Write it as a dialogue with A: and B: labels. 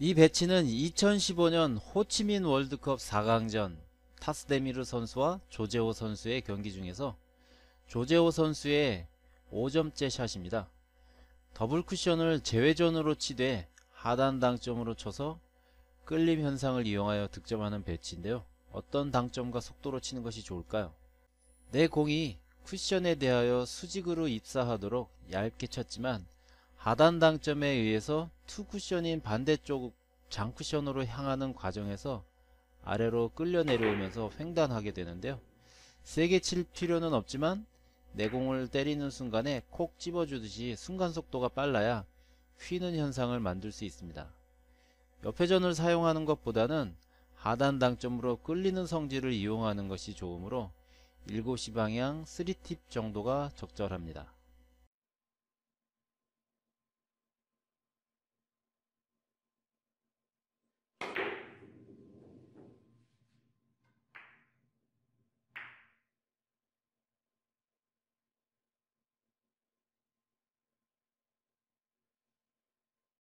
A: 이 배치는 2015년 호치민 월드컵 4강전 타스데미르 선수와 조재호 선수의 경기 중에서 조재호 선수의 5점째 샷입니다. 더블 쿠션을 제외전으로 치되 하단 당점으로 쳐서 끌림 현상을 이용하여 득점하는 배치인데요. 어떤 당점과 속도로 치는 것이 좋을까요? 내 공이 쿠션에 대하여 수직으로 입사하도록 얇게 쳤지만 하단 당점에 의해서 투쿠션인 반대쪽 장쿠션으로 향하는 과정에서 아래로 끌려 내려오면서 횡단하게 되는데요. 세게 칠 필요는 없지만 내공을 때리는 순간에 콕 집어주듯이 순간속도가 빨라야 휘는 현상을 만들 수 있습니다. 옆회전을 사용하는 것보다는 하단 당점으로 끌리는 성질을 이용하는 것이 좋으므로 7시 방향 3팁 정도가 적절합니다.